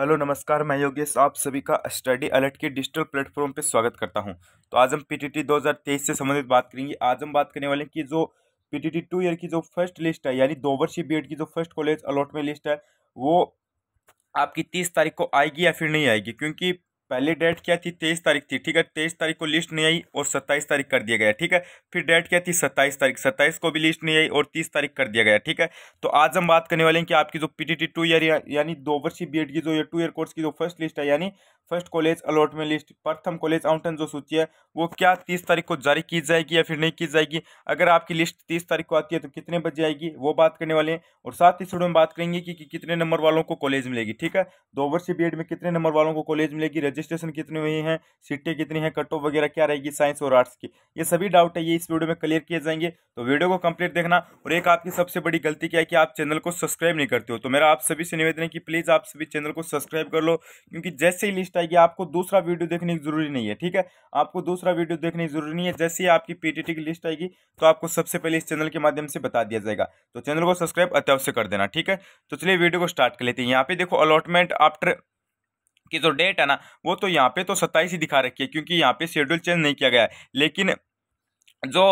hello नमस्कार मैं योगेश आप सभी का स्टडी अलर्ट के डिजिटल प्लेटफॉर्म पर स्वागत करता हूं तो आज हम पीटीटी 2023 से संबंधित बात करेंगे आज हम बात करने वाले हैं कि जो पीटीटी टू ईयर की जो फर्स्ट लिस्ट है यानी दो वर्षीय बीएड की जो फर्स्ट कॉलेज अलॉटमेंट लिस्ट है वो आपकी तीस तारीख को आएगी या फिर नहीं आएगी क्योंकि पहले डेट क्या थी तेईस तारीख थी ठीक है तेईस तारीख को लिस्ट नहीं आई और सत्ताईस तारीख कर दिया गया ठीक है फिर डेट क्या थी सत्ताईस तारीख सत्ताईस को भी लिस्ट नहीं आई और तीस तारीख कर दिया गया ठीक है तो आज हम बात करने वाले हैं कि आपकी जो पीटीटी टू ईयर यानी दो वर्षीय बीएड की जो या टू ईयर कोर्स की जो फर्स्ट लिस्ट है यानी फर्स्ट कॉलेज अलॉटमेंट लिस्ट प्रथम कॉलेज आउंटन जो सूची है वो क्या तीस तारीख को जारी की जाएगी या फिर नहीं की जाएगी अगर आपकी लिस्ट तीस तारीख को आती है तो कितने बजे आएगी वो बात करने वाले हैं और साथ ही स्टूडेंट बात करेंगे कि कितने नंबर वालों को कॉलेज मिलेगी ठीक है दो वर्षीय बी में कितने नंबर वालों को कॉलेज मिलेगी रजिस्ट्रेशन कितनी हुई है सीटें कितनी हैं कट ऑफ वगैरह क्या रहेगी साइंस और आर्ट्स की ये सभी डाउट है ये इस वीडियो में क्लियर किए जाएंगे तो वीडियो को कंप्लीट देखना और एक आपकी सबसे बड़ी गलती क्या है कि आप चैनल को सब्सक्राइब नहीं करते हो तो मेरा आप सभी से निवेदन है कि प्लीज़ आप सभी चैनल को सब्सक्राइब कर लो क्योंकि जैसे ही लिस्ट आएगी आपको दूसरा वीडियो देखने की जरूरी नहीं है ठीक है आपको दूसरा वीडियो देखने की जरूरी नहीं है जैसे ही आपकी पी की लिस्ट आएगी तो आपको सबसे पहले इस चैनल के माध्यम से बता दिया जाएगा तो चैनल को सब्सक्राइब अत्यावश्य कर देना ठीक है तो चलिए वीडियो को स्टार्ट कर लेते हैं यहाँ पे देखो अलॉटमेंट आफ्टर की जो डेट है ना वो तो यहाँ पे तो सत्ताईस ही दिखा रखी है क्योंकि यहाँ पे शेड्यूल चेंज नहीं किया गया है लेकिन जो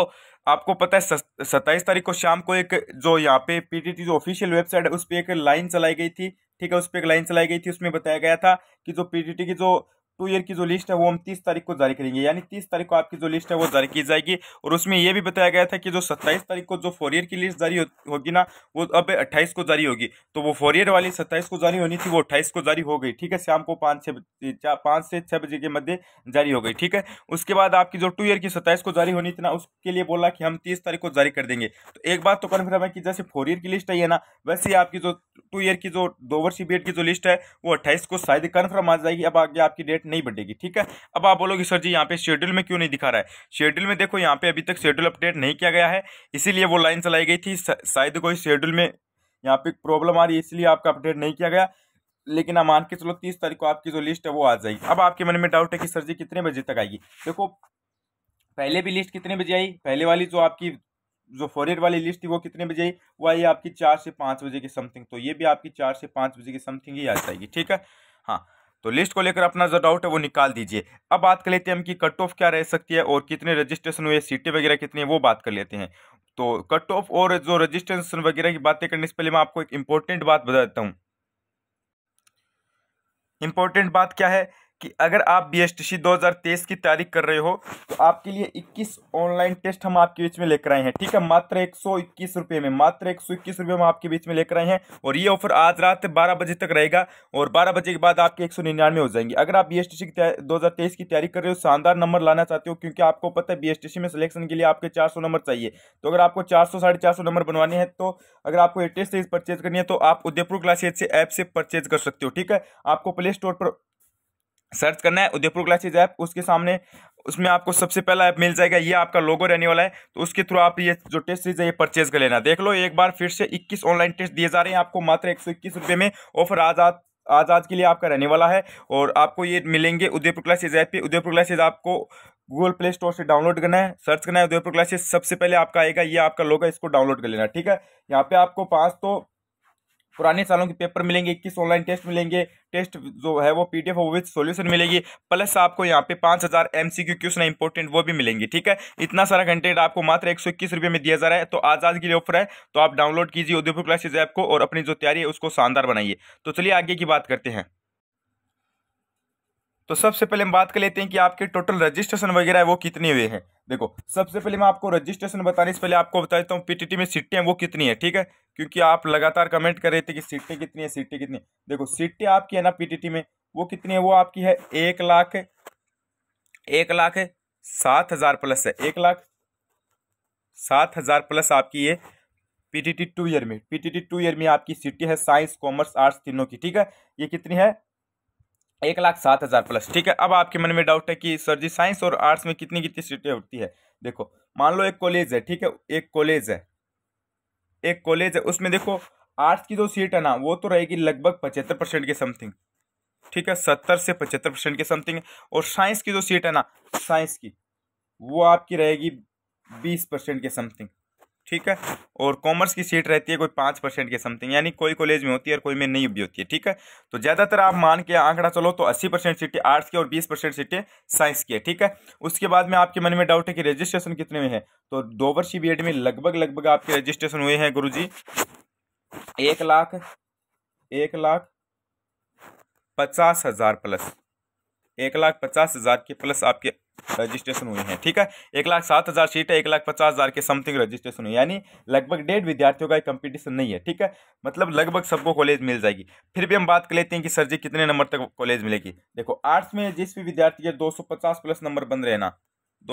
आपको पता है सत्ताईस तारीख को शाम को एक जो यहाँ पे पीटीटी जो ऑफिशियल वेबसाइट है उस पर एक लाइन चलाई गई थी ठीक है उस पर एक लाइन चलाई गई थी उसमें बताया गया था कि जो पीटीटी की जो टू ईयर की जो लिस्ट है वो हम तीस तारीख को जारी करेंगे यानी तीस तारीख को आपकी जो लिस्ट है वो जारी की जाएगी और उसमें यह भी बताया गया था कि जो सत्ताईस तारीख को जो फोर ईयर की लिस्ट जारी होगी ना वो अब अट्ठाईस को जारी होगी तो वो फोर ईयर वाली सत्ताईस को जारी होनी थी वो अट्ठाईस को जारी हो गई ठीक है शाम को पाँच छः पाँच से छः बजे के मध्य जारी हो गई ठीक है उसके बाद आपकी जो टू ईयर की सत्ताईस को जारी होनी थी ना उसके लिए बोला कि हम तीस तारीख को जारी कर देंगे तो एक बात तो कन्फर्म है कि जैसे फोर ईयर की लिस्ट आई है ना वैसे आपकी जो टू ईयर की जो दो वर्षीय बी की जो लिस्ट है वो अट्ठाईस को शायद कन्फर्म आ जाएगी अब आगे आपकी डेट नहीं बढ़ेगी ठीक है अब आप बोलोगे सर जी यहाँ पे शेड्यूल में क्यों नहीं दिखा रहा है शेड्यूल में देखो यहाँ पे अभी तक शेड्यूल अपडेट नहीं किया गया है इसीलिए वो लाइन चलाई गई थी शायद कोई शेड्यूल में यहाँ पे प्रॉब्लम आ रही है इसलिए आपका अपडेट नहीं किया गया लेकिन आप मान के चलो तीस तारीख को आपकी जो लिस्ट है वो आ जाएगी अब आपके मन में डाउट है कि सर जी कितने बजे तक आएगी देखो पहले भी लिस्ट कितने बजे आई पहले वाली जो आपकी जो फॉरियर वाली लिस्ट थी वो कितने बजे आई वो आई आपकी चार से पाँच बजे के समथिंग तो ये भी आपकी चार से पाँच बजे के समथिंग ही आ जाएगी ठीक है हाँ तो लिस्ट को लेकर अपना जो डाउट है वो निकाल दीजिए अब बात कर लेते हैं हम कि कट ऑफ क्या रह सकती है और कितने रजिस्ट्रेशन हुए सीटें वगैरह कितनी है वो बात कर लेते हैं तो कट ऑफ और जो रजिस्ट्रेशन वगैरह की बातें करने से पहले मैं आपको एक इम्पोर्टेंट बात बता देता हूँ इम्पोर्टेंट बात क्या है कि अगर आप बी एस टी सी दो हज़ार तेईस की तैयारी कर रहे हो तो आपके लिए इक्कीस ऑनलाइन टेस्ट हम आपके बीच में लेकर आए हैं ठीक है मात्र एक सौ इक्कीस रुपये में मात्र एक सौ इक्कीस रुपये में आपके बीच में लेकर आए हैं और ये ऑफर आज रात बारह बजे तक रहेगा और बारह बजे के बाद आपके एक सौ निन्यानवे हो जाएंगे अगर आप बी एस टी सी की दो हज़ार तेईस की तैयारी कर रहे हो शानदार नंबर लाना चाहते हो क्योंकि आपको पता है बी एस टी सी में सिलेक्शन के लिए आपके चार सौ नंबर चाहिए तो अगर आपको चार सौ साढ़े चार सौ नंबर बनवाने हैं तो अगर आपको लेटेस्ट सीरीज परचेज करनी है तो आप उदयपुर क्लास से ऐप से परचेज कर सकते हो ठीक है आपको प्ले स्टोर पर सर्च करना है उदयपुर क्लासेज ऐप उसके सामने उसमें आपको सबसे पहला ऐप मिल जाएगा ये आपका लोगो रहने वाला है तो उसके थ्रू आप ये जो टेस्ट सीरीज है ये परचेज कर लेना देख लो एक बार फिर से 21 ऑनलाइन टेस्ट दिए जा रहे हैं आपको मात्र एक सौ में ऑफर आज आज आज आज के लिए आपका रहने वाला है और आपको ये मिलेंगे उदयपुर क्लासेज ऐप पे उदयपुर क्लासेज आपको गूगल प्ले स्टोर से डाउनलोड करना है सर्च करना है उदयपुर क्लासेज सबसे पहले आपका आएगा ये आपका लोगो इसको डाउनलोड कर लेना ठीक है यहाँ पे आपको पाँच तो पुराने सालों के पेपर मिलेंगे इक्कीस ऑनलाइन टेस्ट मिलेंगे टेस्ट जो है वो P D F with solution मिलेगी प्लस आपको यहाँ पे पाँच हज़ार M C Q question important वो भी मिलेंगे ठीक है इतना सारा कंटेंट आपको मात्र एक सौ इक्कीस रुपये में दिया जा रहा है तो आज आज के लिए ऑफर है तो आप डाउनलोड कीजिए उदयपुर क्लासेज ऐप को और अपनी जो तैयारी है उसको शानदार बनाइए तो चलिए आगे की बात करते हैं तो सबसे पहले हम बात कर लेते हैं कि आपके टोटल रजिस्ट्रेशन वगैरह वो कितने हुए हैं देखो सबसे पहले मैं आपको रजिस्ट्रेशन बताने से पहले आपको बता देता हूँ पीटीटी में सीटें वो कितनी है ठीक है क्योंकि आप लगातार कमेंट कर रहे थे कि सीटें कितनी है सीटें कितनी देखो सीटें आपकी है ना पीटीटी में वो कितनी है वो आपकी है एक लाख एक लाख सात हज़ार प्लस है एक लाख सात हज़ार प्लस आपकी ये पीटीटी टू ईयर में पीटीटी टू ईयर में आपकी सीटें है साइंस कॉमर्स आर्ट्स तीनों की ठीक है ये कितनी है एक लाख सात हज़ार प्लस ठीक है अब आपके मन में डाउट है कि सर जी साइंस और आर्ट्स में कितनी कितनी सीटें होती है देखो मान लो एक कॉलेज है ठीक है एक कॉलेज है एक कॉलेज है उसमें देखो आर्ट्स की जो सीट है ना वो तो रहेगी लगभग पचहत्तर परसेंट के समथिंग ठीक है सत्तर से पचहत्तर परसेंट के समथिंग और साइंस की जो सीट है ना साइंस की वो आपकी रहेगी बीस परसेंट के समथिंग ठीक है और कॉमर्स की सीट रहती है कोई पाँच परसेंट के समथिंग यानी कोई कॉलेज में होती है और कोई में नहीं भी होती है ठीक है तो ज़्यादातर आप मान के आंकड़ा चलो तो अस्सी परसेंट सीटें आर्ट्स की और बीस परसेंट सीटें साइंस की है ठीक है उसके बाद में आपके मन में डाउट है कि रजिस्ट्रेशन कितने में है तो दो वर्षीय बी में लगभग लगभग आपके रजिस्ट्रेशन हुए हैं गुरु जी एक लाख एक लाख पचास हज़ार प्लस एक लाख पचास हज़ार के प्लस आपके रजिस्ट्रेशन हुई है ठीक है एक लाख सात हज़ार सीट है एक लाख पचास हज़ार के समथिंग रजिस्ट्रेशन हुई यानी लगभग डेढ़ विद्यार्थियों का कंपटीशन नहीं है ठीक है मतलब लगभग सबको कॉलेज मिल जाएगी फिर भी हम बात कर लेते हैं कि सर जी कितने नंबर तक कॉलेज मिलेगी देखो आर्ट्स में जिस भी विद्यार्थी के दो प्लस नंबर बन रहे हैं ना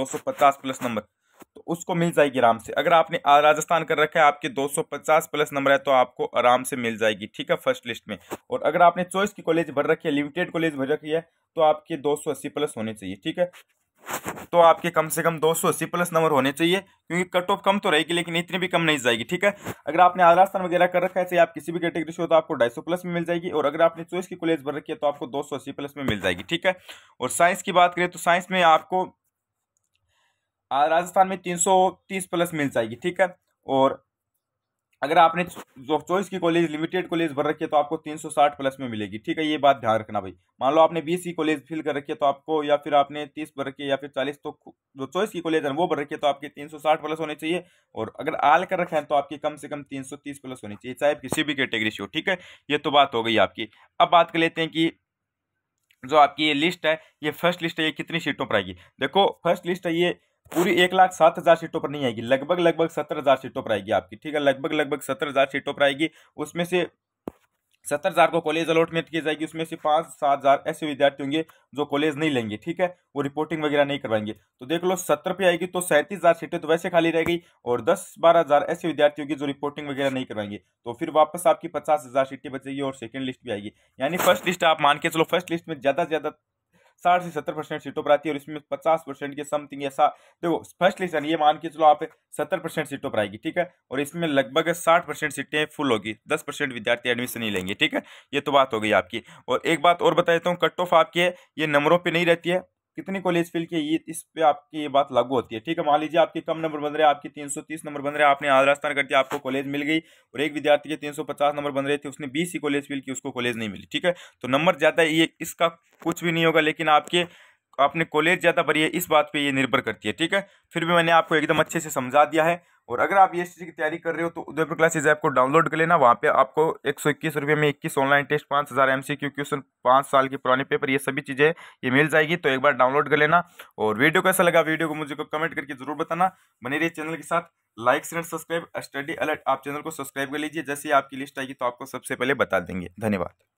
दो प्लस नंबर तो उसको मिल जाएगी आराम से अगर आपने राजस्थान कर रखा है आपके 250 प्लस नंबर है तो आपको आराम से मिल जाएगी ठीक है फर्स्ट लिस्ट में और अगर आपने चॉइस की कॉलेज भर रखी है लिमिटेड कॉलेज भर रखी है तो आपके 280 प्लस होने चाहिए ठीक है तो आपके कम से कम 280 प्लस नंबर होने चाहिए क्योंकि कट ऑफ कम तो रहेगी लेकिन इतनी भी कम नहीं जाएगी ठीक है अगर आपने आधार स्थान वगैरह कर रखा है चाहे आप किसी भी कैटेगरी से हो तो आपको 250 प्लस में मिल जाएगी और अगर आपने चॉइस की कॉलेज भर रखी है तो आपको 280 प्लस में मिल जाएगी ठीक है और साइंस की बात करें तो साइंस में आपको राजस्थान में तीन प्लस मिल जाएगी ठीक है और अगर आपने चॉइस की कॉलेज लिमिटेड कॉलेज भर रखी है तो आपको 360 प्लस में मिलेगी ठीक है ये बात ध्यान रखना भाई मान लो आपने बीस की कॉलेज फिल कर रखी है तो आपको या फिर आपने तीस भर रखी है या फिर चालीस तो जो चॉइस की कॉलेज है वो भर रखी है तो आपके 360 प्लस होने चाहिए और अगर आल कर रखा है तो आपकी कम से कम तीन प्लस होनी चाहिए चाहे किसी भी कैटेगरी से हो ठीक है ये तो बात हो गई आपकी अब बात कर लेते हैं कि जो आपकी ये लिस्ट है ये फर्स्ट लिस्ट है ये कितनी सीटों पर आएगी देखो फर्स्ट लिस्ट है ये पूरी एक लाख सात हज़ार सीटों पर नहीं आएगी लगभग लगभग सत्तर हज़ार सीटों पर आएगी आपकी ठीक है लगभग लगभग सत्तर हज़ार सीटों पर आएगी उसमें से सत्तर हज़ार को कॉलेज अलॉटमेंट की जाएगी उसमें से पांच सात हज़ार ऐसे विद्यार्थी होंगे जो कॉलेज नहीं लेंगे ठीक है वो रिपोर्टिंग वगैरह नहीं करवाएंगे तो देख लो सत्तर पे आएगी तो सैंतीस हज़ार सीटें तो वैसे खाली रहेगी और दस बारह हज़ार ऐसे विद्यार्थी होंगे जो रिपोर्टिंग वगैरह नहीं करवाएंगे तो फिर वापस आपकी पचास हज़ार सीटें बचेगी और सेकेंड लिस्ट भी आएगी यानी फर्स्ट लिस्ट आप मान के चलो फर्स्ट लिस्ट में ज़्यादा से ज़्यादा साठ से सत्तर परसेंट सीटों पर आती है और इसमें पचास परसेंट की समथिंग ऐसा देखो फर्स्ट लेसन ये मान के चलो आप सत्तर परसेंट सीटों पर आएगी ठीक है और इसमें लगभग साठ परसेंट सीटें फुल होगी दस परसेंट विद्यार्थी एडमिशन नहीं लेंगे ठीक है ये तो बात हो गई आपकी और एक बात और बता देता हूँ कट ऑफ आपकी है ये नंबरों पर नहीं रहती है कितने कॉलेज फिल किए ये इस पे आपकी ये बात लागू होती है ठीक है मान लीजिए आपके कम नंबर बन रहे आपके 330 नंबर बन रहे आपने आज राजस्थान कर दिया आपको कॉलेज मिल गई और एक विद्यार्थी के 350 नंबर बन रहे थे उसने 20 ही कॉलेज फिल की उसको कॉलेज नहीं मिली ठीक है तो नंबर ज़्यादा ये इसका कुछ भी नहीं होगा लेकिन आपके आपने कॉलेज ज़्यादा भरी है इस बात पर ये निर्भर करती है ठीक है फिर भी मैंने आपको एकदम अच्छे से समझा दिया है और अगर आप एस की तैयारी कर रहे हो तो उदयपुर क्लासेज ऐप को डाउनलोड कर लेना वहाँ पे आपको एक सौ इक्कीस रुपये में इक्कीस ऑनलाइन टेस्ट पाँच हज़ार एम सी क्यू क्वेश्चन पाँच साल के पुराने पेपर ये सभी चीज़ें ये मिल जाएगी तो एक बार डाउनलोड कर लेना और वीडियो कैसा लगा वीडियो को मुझे कमेंट करके जरूर बताना बने रही चैनल के साथ like share subscribe study alert आप चैनल को सब्सक्राइब कर लीजिए जैसे ही आपकी लिस्ट आएगी तो आपको सबसे पहले बता देंगे धन्यवाद